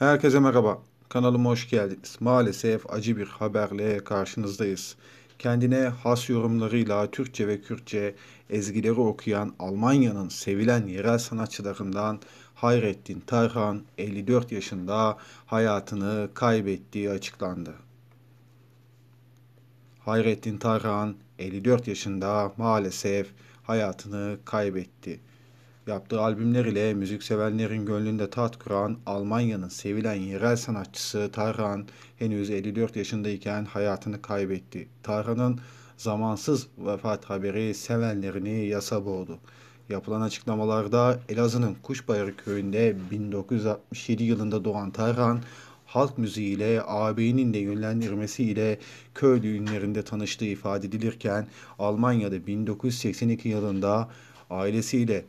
Herkese merhaba. Kanalıma hoş geldiniz. Maalesef acı bir haberle karşınızdayız. Kendine has yorumlarıyla Türkçe ve Kürtçe ezgileri okuyan Almanya'nın sevilen yerel sanatçılarından Hayrettin Tarhan 54 yaşında hayatını kaybettiği açıklandı. Hayrettin Tarhan 54 yaşında maalesef hayatını kaybetti. Yaptığı albümler ile müziksevenlerin gönlünde tat kuran Almanya'nın sevilen yerel sanatçısı Tarhan henüz 54 yaşındayken hayatını kaybetti. Tarhan'ın zamansız vefat haberi sevenlerini yasa boğdu. Yapılan açıklamalarda Elazığ'ın Kuşbayır köyünde 1967 yılında doğan Tarhan, halk müziğiyle ağabeyinin de yönlendirmesiyle köylü ünlerinde tanıştığı ifade edilirken Almanya'da 1982 yılında ailesiyle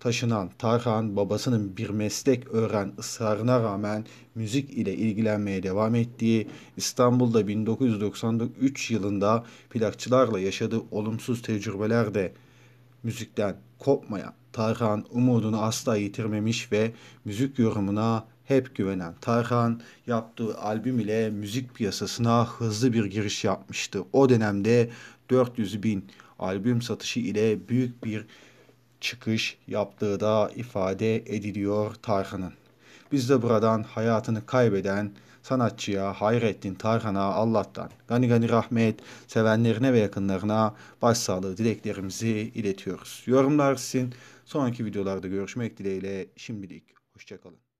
taşınan Tarhan babasının bir meslek öğren ısrarına rağmen müzik ile ilgilenmeye devam ettiği, İstanbul'da 1993 yılında plakçılarla yaşadığı olumsuz tecrübeler de müzikten kopmayan Tarhan umudunu asla yitirmemiş ve müzik yorumuna hep güvenen Tarhan yaptığı albüm ile müzik piyasasına hızlı bir giriş yapmıştı. O dönemde 400 bin albüm satışı ile büyük bir çıkış yaptığı da ifade ediliyor Tarhan'ın. Biz de buradan hayatını kaybeden sanatçıya Hayrettin Tarhan'a Allah'tan gani gani rahmet sevenlerine ve yakınlarına başsağlığı dileklerimizi iletiyoruz. Yorumlar sizin. Sonraki videolarda görüşmek dileğiyle şimdilik hoşçakalın.